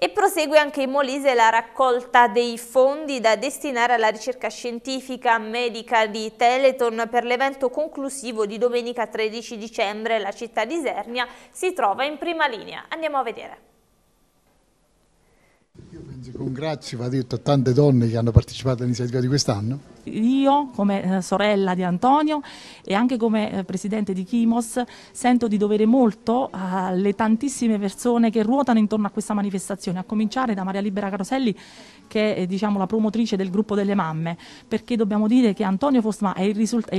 E prosegue anche in Molise la raccolta dei fondi da destinare alla ricerca scientifica medica di Teleton per l'evento conclusivo di domenica 13 dicembre. La città di Isernia si trova in prima linea. Andiamo a vedere grazie va detto a tante donne che hanno partecipato all'iniziativa di quest'anno. Io, come eh, sorella di Antonio e anche come eh, presidente di Chimos, sento di dovere molto eh, alle tantissime persone che ruotano intorno a questa manifestazione, a cominciare da Maria Libera Caroselli, che è diciamo, la promotrice del gruppo delle mamme, perché dobbiamo dire che Antonio Fosma è,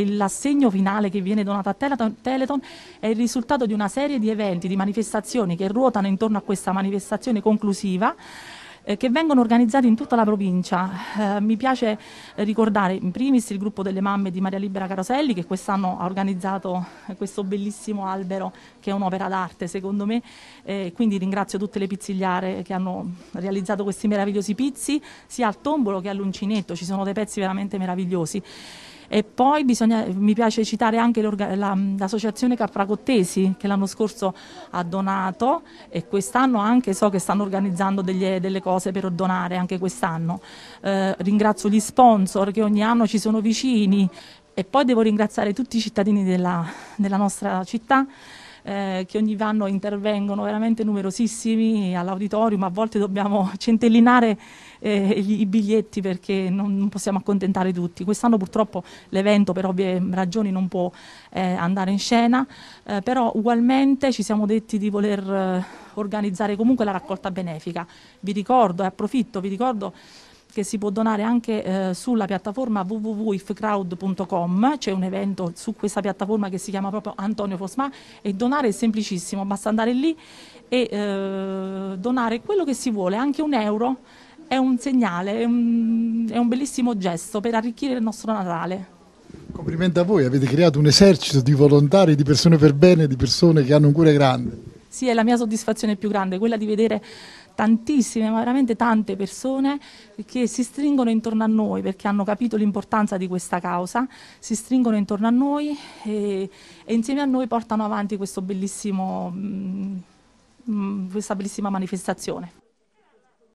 l'assegno finale che viene donato a Teleton, è il risultato di una serie di eventi, di manifestazioni che ruotano intorno a questa manifestazione conclusiva. Eh, che vengono organizzati in tutta la provincia. Eh, mi piace eh, ricordare in primis il gruppo delle mamme di Maria Libera Caroselli che quest'anno ha organizzato eh, questo bellissimo albero che è un'opera d'arte secondo me, quindi ringrazio tutte le pizzigliare che hanno realizzato questi meravigliosi pizzi, sia al tombolo che all'uncinetto, ci sono dei pezzi veramente meravigliosi. E poi bisogna, mi piace citare anche l'associazione Capracottesi che l'anno scorso ha donato e quest'anno anche so che stanno organizzando degli, delle cose per donare anche quest'anno. Eh, ringrazio gli sponsor che ogni anno ci sono vicini e poi devo ringraziare tutti i cittadini della, della nostra città eh, che ogni anno intervengono veramente numerosissimi all'auditorium, a volte dobbiamo centellinare eh, i biglietti perché non, possiamo accontentare tutti. Quest'anno purtroppo l'evento per ovvie ragioni non può eh, andare in scena, eh, però ugualmente ci siamo detti di voler eh, organizzare comunque la raccolta benefica. Vi ricordo e approfitto, vi ricordo che si può donare anche eh, sulla piattaforma www.ifcrowd.com, c'è un evento su questa piattaforma che si chiama proprio Antonio Fosma e donare è semplicissimo, basta andare lì e eh, donare quello che si vuole, anche un euro è un segnale, è un, è un bellissimo gesto per arricchire il nostro Natale. Complimenti a voi, avete creato un esercito di volontari, di persone per bene, di persone che hanno un cuore grande. Sì, è la mia soddisfazione più grande, quella di vedere tantissime, ma veramente tante persone che si stringono intorno a noi perché hanno capito l'importanza di questa causa, si stringono intorno a noi e, e insieme a noi portano avanti mm, mm, questa bellissima manifestazione.